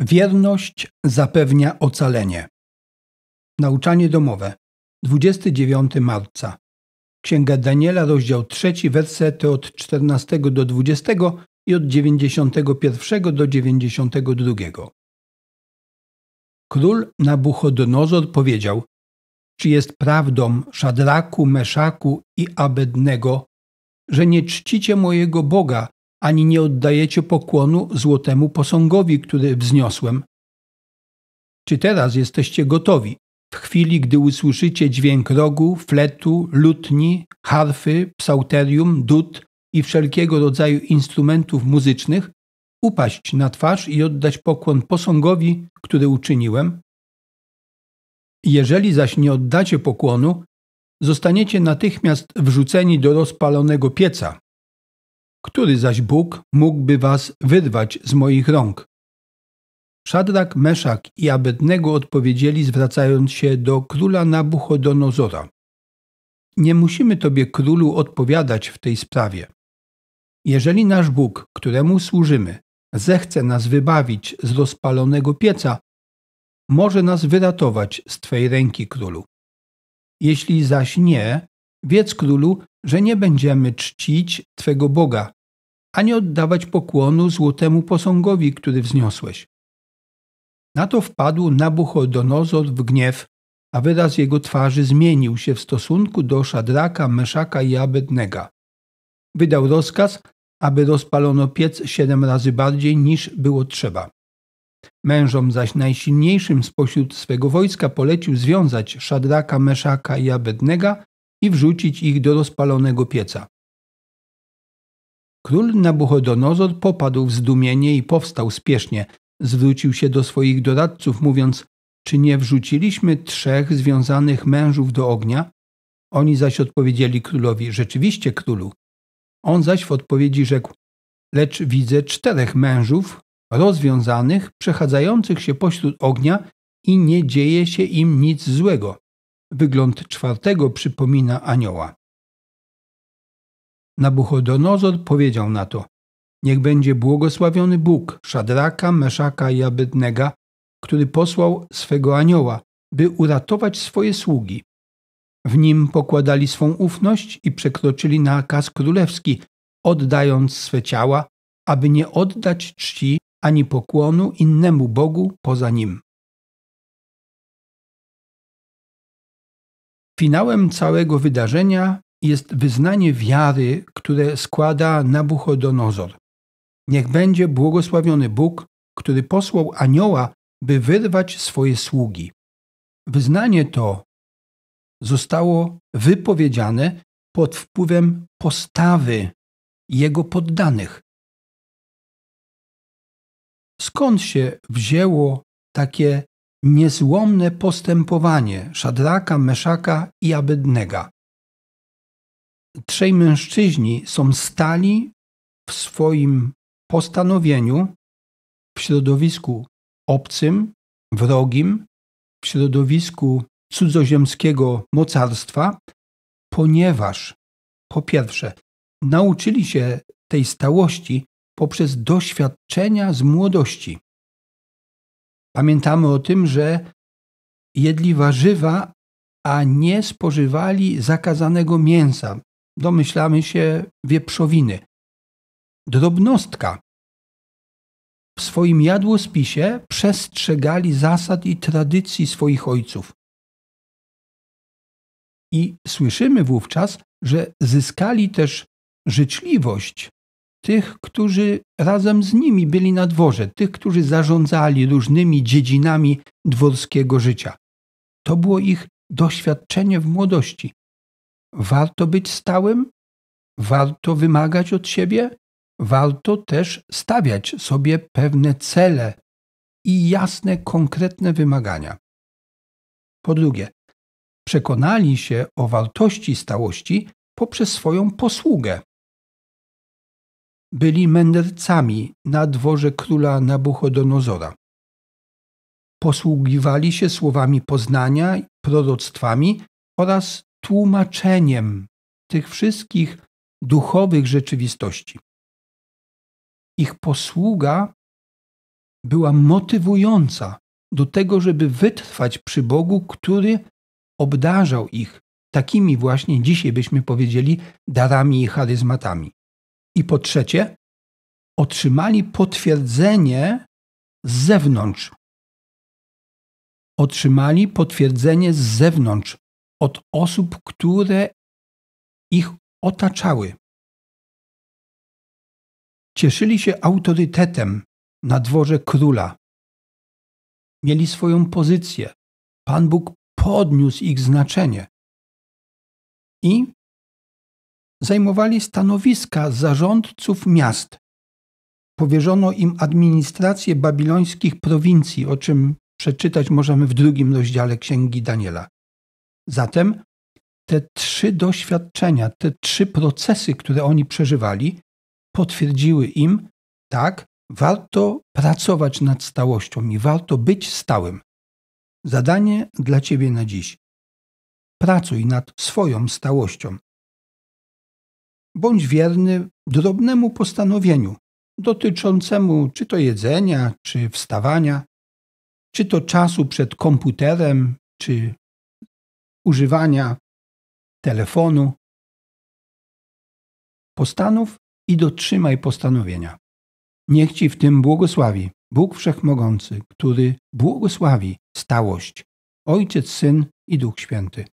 Wierność zapewnia ocalenie. Nauczanie domowe. 29 marca. Księga Daniela, rozdział 3, wersety od 14 do 20 i od 91 do 92. Król Nabuchodonozor powiedział: Czy jest prawdą Szadraku, Meszaku i Abednego, że nie czcicie mojego Boga, ani nie oddajecie pokłonu złotemu posągowi, który wzniosłem. Czy teraz jesteście gotowi, w chwili gdy usłyszycie dźwięk rogu, fletu, lutni, harfy, psauterium, dud i wszelkiego rodzaju instrumentów muzycznych, upaść na twarz i oddać pokłon posągowi, który uczyniłem? Jeżeli zaś nie oddacie pokłonu, zostaniecie natychmiast wrzuceni do rozpalonego pieca, który zaś Bóg mógłby was wyrwać z moich rąk? Szadrak, Meszak i Abednego odpowiedzieli, zwracając się do króla Nabuchodonozora. Nie musimy tobie, królu, odpowiadać w tej sprawie. Jeżeli nasz Bóg, któremu służymy, zechce nas wybawić z rozpalonego pieca, może nas wyratować z Twej ręki, królu. Jeśli zaś nie, Wiedz, królu, że nie będziemy czcić Twego Boga, ani oddawać pokłonu złotemu posągowi, który wzniosłeś. Na to wpadł Nabuchodonozor w gniew, a wyraz jego twarzy zmienił się w stosunku do Szadraka, Meszaka i Abednego. Wydał rozkaz, aby rozpalono piec siedem razy bardziej niż było trzeba. Mężom zaś najsilniejszym spośród swego wojska polecił związać Szadraka, Meszaka i Abednego i wrzucić ich do rozpalonego pieca. Król Nabuchodonozor popadł w zdumienie i powstał spiesznie. Zwrócił się do swoich doradców, mówiąc: Czy nie wrzuciliśmy trzech związanych mężów do ognia? Oni zaś odpowiedzieli królowi: Rzeczywiście, królu. On zaś w odpowiedzi rzekł: Lecz widzę czterech mężów rozwiązanych, przechadzających się pośród ognia i nie dzieje się im nic złego. Wygląd czwartego przypomina anioła. Nabuchodonozor powiedział na to: Niech będzie błogosławiony Bóg Szadraka, Meszaka i Abednego, który posłał swego anioła, by uratować swoje sługi. W nim pokładali swą ufność i przekroczyli nakaz królewski, oddając swe ciała, aby nie oddać czci ani pokłonu innemu Bogu poza nim. Finałem całego wydarzenia jest wyznanie wiary, które składa Nabuchodonozor. Niech będzie błogosławiony Bóg, który posłał anioła, by wyrwać swoje sługi. Wyznanie to zostało wypowiedziane pod wpływem postawy jego poddanych. Skąd się wzięło takie niezłomne postępowanie Szadraka, Meszaka i Abednego. Trzej mężczyźni są stali w swoim postanowieniu w środowisku obcym, wrogim, w środowisku cudzoziemskiego mocarstwa, ponieważ po pierwsze nauczyli się tej stałości poprzez doświadczenia z młodości. Pamiętamy o tym, że jedli warzywa, a nie spożywali zakazanego mięsa. Domyślamy się wieprzowiny. Drobnostka. W swoim jadłospisie przestrzegali zasad i tradycji swoich ojców. I słyszymy wówczas, że zyskali też życzliwość tych, którzy razem z nimi byli na dworze, tych, którzy zarządzali różnymi dziedzinami dworskiego życia. To było ich doświadczenie w młodości. Warto być stałym, warto wymagać od siebie, warto też stawiać sobie pewne cele i jasne, konkretne wymagania. Po drugie, przekonali się o wartości stałości poprzez swoją posługę byli mędrcami na dworze króla Nabuchodonozora. Posługiwali się słowami poznania, proroctwami oraz tłumaczeniem tych wszystkich duchowych rzeczywistości. Ich posługa była motywująca do tego, żeby wytrwać przy Bogu, który obdarzał ich takimi właśnie, dzisiaj byśmy powiedzieli, darami i charyzmatami. I po trzecie, otrzymali potwierdzenie z zewnątrz. Otrzymali potwierdzenie z zewnątrz od osób, które ich otaczały. Cieszyli się autorytetem na dworze króla. Mieli swoją pozycję. Pan Bóg podniósł ich znaczenie. I zajmowali stanowiska zarządców miast. Powierzono im administrację babilońskich prowincji, o czym przeczytać możemy w drugim rozdziale Księgi Daniela. Zatem te trzy doświadczenia, te trzy procesy, które oni przeżywali, potwierdziły im, tak, warto pracować nad stałością i warto być stałym. Zadanie dla Ciebie na dziś. Pracuj nad swoją stałością bądź wierny drobnemu postanowieniu dotyczącemu czy to jedzenia, czy wstawania, czy to czasu przed komputerem, czy używania telefonu. Postanów i dotrzymaj postanowienia. Niech Ci w tym błogosławi Bóg Wszechmogący, który błogosławi stałość, Ojciec, Syn i Duch Święty.